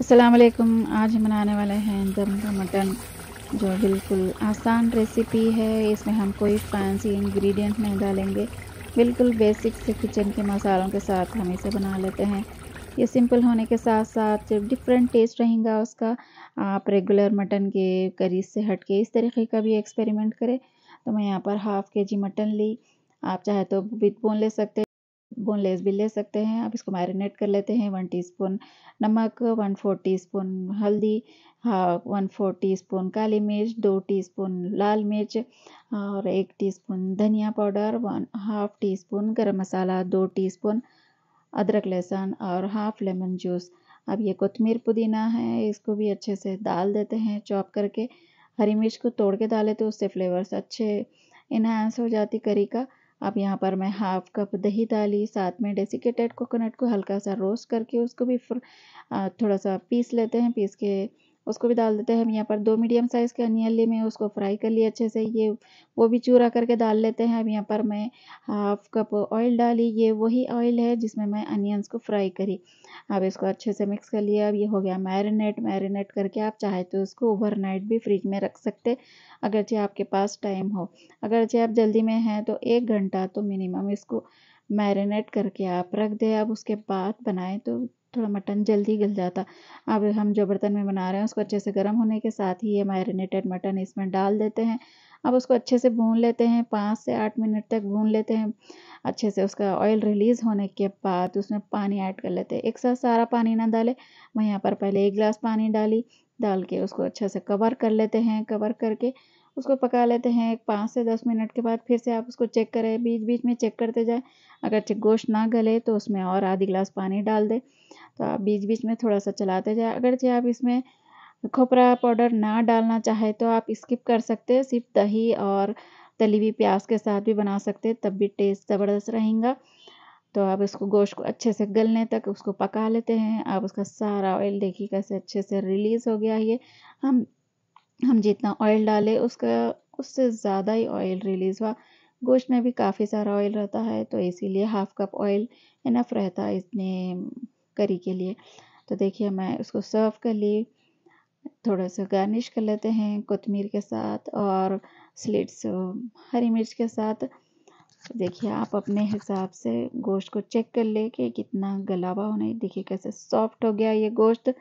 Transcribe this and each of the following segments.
असलकुम आज हम बनाने वाले हैं दम का मटन जो बिल्कुल आसान रेसिपी है इसमें हम कोई फैंसी इंग्रेडिएंट नहीं डालेंगे बिल्कुल बेसिक से किचन के मसालों के साथ हम इसे बना लेते हैं ये सिंपल होने के साथ साथ डिफरेंट टेस्ट रहेगा उसका आप रेगुलर मटन के करी से हट के इस तरीके का भी एक्सपेरिमेंट करें तो मैं यहाँ पर हाफ़ के जी मटन ली आप चाहे तो बोन ले सकते बोनलेस भी ले सकते हैं अब इसको मैरिनेट कर लेते हैं वन टीस्पून नमक वन फोर टीस्पून हल्दी हाँ वन फोर टीस्पून काली मिर्च दो टीस्पून लाल मिर्च और एक टीस्पून धनिया powder one half teaspoon गर्म मसाला दो टी स्पून अदरक लहसुन और हाफ लेमन जूस अब ये कोतमीर पुदीना है इसको भी अच्छे से डाल देते हैं चॉप करके हरी मिर्च को तोड़ के डाले तो उससे फ्लेवर्स अच्छे इन्हांस हो जाती करी का अब यहाँ पर मैं हाफ कप दही डाली साथ में डेसिकेटेड कोकोनट को हल्का सा रोस्ट करके उसको भी थोड़ा सा पीस लेते हैं पीस के उसको भी डाल देते हैं हम यहाँ पर दो मीडियम साइज़ के अनियन लिए मैं उसको फ्राई कर लिए अच्छे से ये वो भी चूरा करके डाल लेते हैं अब यहाँ पर मैं हाफ कप ऑयल डाली ये वही ऑयल है जिसमें मैं अनियंस को फ्राई करी अब इसको अच्छे से मिक्स कर लिया अब ये हो गया मैरिनेट मैरिनेट करके आप चाहे तो उसको ओवरनाइट भी फ्रिज में रख सकते अगरचे आपके पास टाइम हो अगरचे आप जल्दी में हैं तो एक घंटा तो मिनिमम इसको मैरिनेट करके आप रख दें आप उसके बाद बनाएं तो थोड़ा मटन जल्दी गल जाता अब हम जो बर्तन में बना रहे हैं उसको अच्छे से गर्म होने के साथ ही ये मैरिनेटेड मटन इसमें डाल देते हैं अब उसको अच्छे से भून लेते हैं पाँच से आठ मिनट तक भून लेते हैं अच्छे से उसका ऑयल रिलीज़ होने के बाद उसमें पानी ऐड कर लेते हैं एक साथ सारा पानी ना डालें मैं यहाँ पर पहले एक गिलास पानी डाली डाल के उसको अच्छे से कवर कर लेते हैं कवर करके उसको पका लेते हैं एक पाँच से दस मिनट के बाद फिर से आप उसको चेक करें बीच बीच में चेक करते जाए अगर गोश्त ना गले तो उसमें और आधी गिलास पानी डाल दें तो आप बीच बीच में थोड़ा सा चलाते अगर अगरचे आप इसमें खोपरा पाउडर ना डालना चाहे तो आप स्किप कर सकते हैं सिर्फ दही और तली हुई प्याज के साथ भी बना सकते हैं तब भी टेस्ट ज़बरदस्त रहेगा तो आप इसको गोश्त को अच्छे से गलने तक उसको पका लेते हैं आप उसका सारा ऑयल देखिए कैसे अच्छे से रिलीज़ हो गया ये हम हम जितना ऑयल डाले उसका उससे ज़्यादा ही ऑयल रिलीज़ हुआ गोश्त में भी काफ़ी सारा ऑयल रहता है तो इसीलिए हाफ़ कप ऑयल इनफ रहता है इतने करी के लिए तो देखिए मैं उसको सर्व कर ली थोड़ा सा गार्निश कर लेते हैं कोतमीर के साथ और स्लिट्स हरी मिर्च के साथ देखिए आप अपने हिसाब से गोश्त को चेक कर ले कि कितना गलावा होना है देखिए कैसे सॉफ्ट हो गया ये गोश्त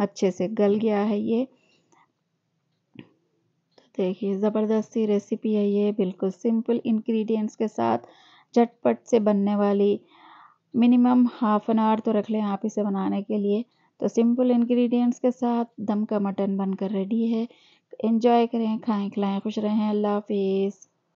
अच्छे से गल गया है ये देखिए ज़बरदस्ती रेसिपी है ये बिल्कुल सिंपल इंग्रेडिएंट्स के साथ झटपट से बनने वाली मिनिमम हाफ एन आवर तो रख लें आप इसे बनाने के लिए तो सिंपल इंग्रेडिएंट्स के साथ दम का मटन बनकर रेडी है एंजॉय करें खाएं खिलाएं खुश रहें अल्लाह हाफिज़